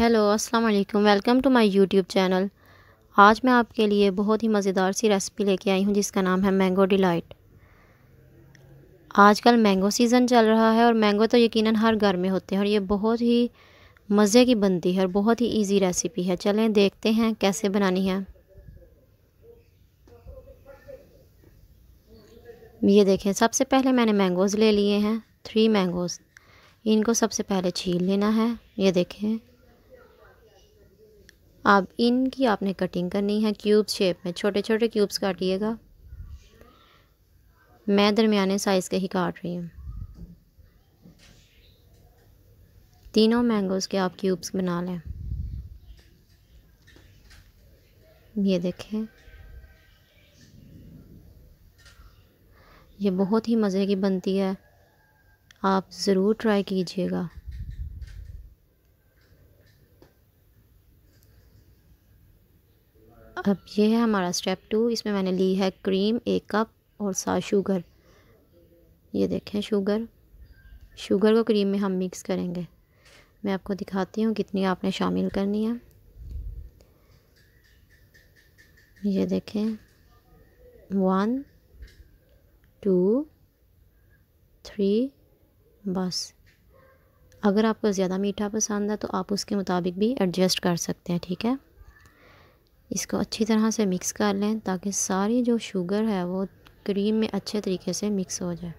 hello अस्सलाम वालेकुम welcome to my YouTube channel आज मैं आपके लिए बहुत ही मज़ेदार सी रेसिपी लेके आई हूँ जिसका नाम है मैंगो डिलाइट आजकल मैंगो सीज़न चल रहा है और मैंगो तो यकीनन हर घर में होते हैं और ये बहुत ही मज़े की बनती है और बहुत ही इजी रेसिपी है चलें देखते हैं कैसे बनानी है ये देखें सबसे पहले मैंने मैंगोज़ ले लिए हैं थ्री मैंगोज़ इनको सबसे पहले छील लेना है ये देखें आप इनकी आपने कटिंग करनी है क्यूब शेप में छोटे छोटे क्यूब्स काटिएगा मैं दरमियाने साइज़ के ही काट रही हूँ तीनों मैंगोज़ के आप क्यूब्स बना लें ये देखें ये बहुत ही मज़े की बनती है आप ज़रूर ट्राई कीजिएगा अब ये है हमारा स्टेप टू इसमें मैंने ली है क्रीम एक कप और सा शुगर ये देखें शुगर शुगर को क्रीम में हम मिक्स करेंगे मैं आपको दिखाती हूँ कितनी आपने शामिल करनी है ये देखें वन टू थ्री बस अगर आपको ज़्यादा मीठा पसंद है तो आप उसके मुताबिक भी एडजस्ट कर सकते हैं ठीक है इसको अच्छी तरह से मिक्स कर लें ताकि सारी जो शुगर है वो क्रीम में अच्छे तरीके से मिक्स हो जाए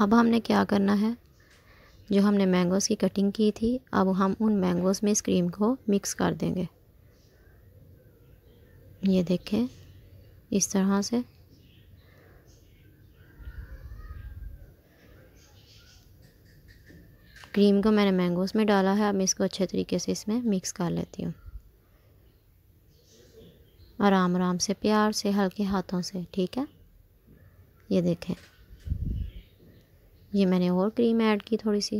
अब हमने क्या करना है जो हमने मैंगोज़ की कटिंग की थी अब हम उन मैंगोज़ में इस क्रीम को मिक्स कर देंगे ये देखें इस तरह से क्रीम को मैंने मैंगोज़ में डाला है अब मैं इसको अच्छे तरीके से इसमें मिक्स कर लेती हूँ आराम आराम से प्यार से हल्के हाथों से ठीक है ये देखें ये मैंने और क्रीम ऐड की थोड़ी सी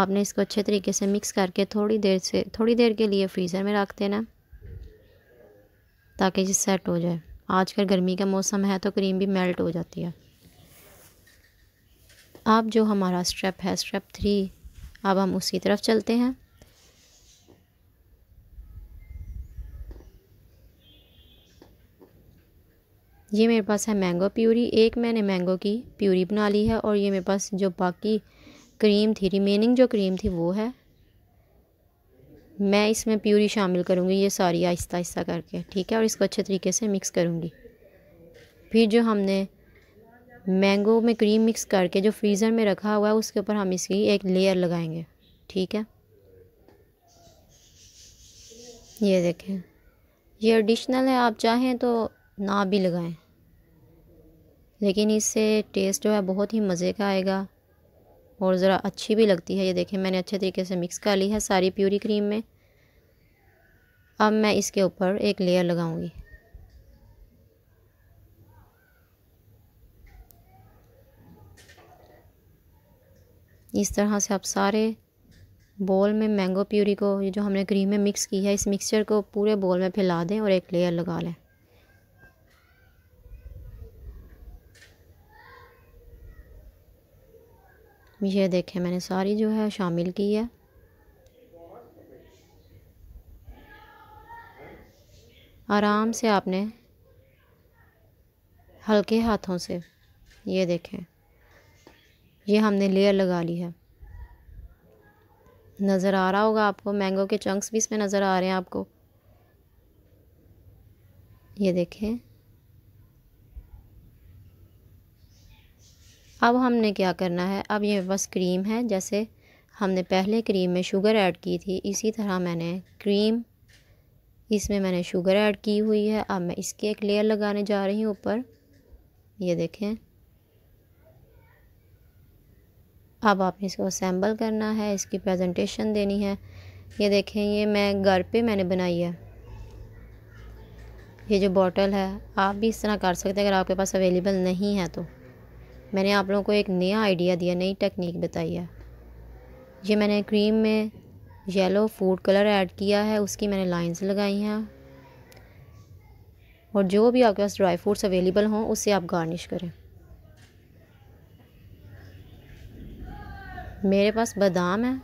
आपने इसको अच्छे तरीके से मिक्स करके थोड़ी देर से थोड़ी देर के लिए फ्रीज़र में रख देना ताकि ये सेट हो जाए आजकल गर्मी का मौसम है तो क्रीम भी मेल्ट हो जाती है आप जो हमारा स्टेप है स्टेप थ्री अब हम उसकी तरफ चलते हैं ये मेरे पास है मैंगो प्यूरी एक मैंने मैंगो की प्यूरी बना ली है और ये मेरे पास जो बाकी क्रीम थी रिमेनिंग जो क्रीम थी वो है मैं इसमें प्यूरी शामिल करूँगी ये सारी आहिस्ता आहिस्ता करके ठीक है और इसको अच्छे तरीके से मिक्स करूँगी फिर जो हमने मैंगो में क्रीम मिक्स करके जो फ्रीज़र में रखा हुआ है उसके ऊपर हम इसकी एक लेयर लगाएंगे ठीक है ये देखें ये एडिशनल है आप चाहें तो ना भी लगाएं लेकिन इससे टेस्ट जो है बहुत ही मज़े का आएगा और ज़रा अच्छी भी लगती है ये देखें मैंने अच्छे तरीके से मिक्स कर ली है सारी प्यूरी क्रीम में अब मैं इसके ऊपर एक लेयर लगाऊंगी इस तरह से आप सारे बॉल में मैंगो प्यूरी को ये जो हमने क्रीम में मिक्स की है इस मिक्सचर को पूरे बॉल में फैला दें और एक लेयर लगा लें ये देखें मैंने सारी जो है शामिल की है आराम से आपने हल्के हाथों से ये देखें ये हमने लेयर लगा ली है नज़र आ रहा होगा आपको मैंगो के चंक्स भी इसमें नज़र आ रहे हैं आपको ये देखें अब हमने क्या करना है अब ये बस क्रीम है जैसे हमने पहले क्रीम में शुगर ऐड की थी इसी तरह मैंने क्रीम इसमें मैंने शुगर ऐड की हुई है अब मैं इसकी एक लेयर लगाने जा रही हूँ ऊपर ये देखें अब आपने इसको असम्बल करना है इसकी प्रेजेंटेशन देनी है ये देखें ये मैं घर पे मैंने बनाई है ये जो बॉटल है आप भी इस तरह कर सकते हैं अगर आपके पास अवेलेबल नहीं है तो मैंने आप लोगों को एक नया आइडिया दिया नई टेक्निक बताई है ये मैंने क्रीम में येलो फूड कलर ऐड किया है उसकी मैंने लाइंस लगाई हैं और जो भी आपके पास ड्राई फ्रूट्स अवेलेबल हों उससे आप गार्निश करें मेरे पास बादाम है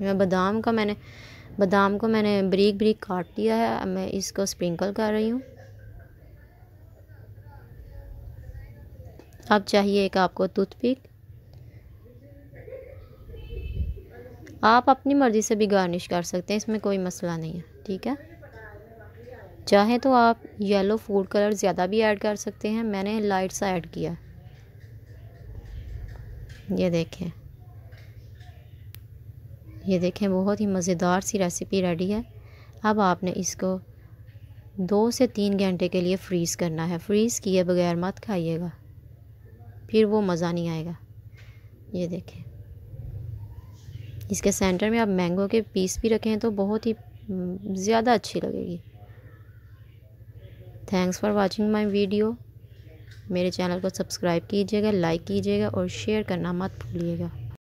मैं बादाम का मैंने बादाम को मैंने ब्रीक ब्रीक काट लिया है अब मैं इसको स्प्रिंकल कर रही हूँ अब चाहिए एक आपको पिक आप अपनी मर्ज़ी से भी गार्निश कर सकते हैं इसमें कोई मसला नहीं है ठीक है चाहे तो आप येलो फूड कलर ज़्यादा भी ऐड कर सकते हैं मैंने लाइट सा ऐड किया ये देखें ये देखें बहुत ही मज़ेदार सी रेसिपी रेडी है अब आपने इसको दो से तीन घंटे के लिए फ्रीज़ करना है फ्रीज़ किए बगैर मत खाइएगा फिर वो मज़ा नहीं आएगा ये देखें इसके सेंटर में आप मैंगो के पीस भी रखें तो बहुत ही हम्म, ज़्यादा अच्छी लगेगी thanks for watching my video मेरे चैनल को सब्सक्राइब कीजिएगा लाइक कीजिएगा और शेयर करना मत भूलिएगा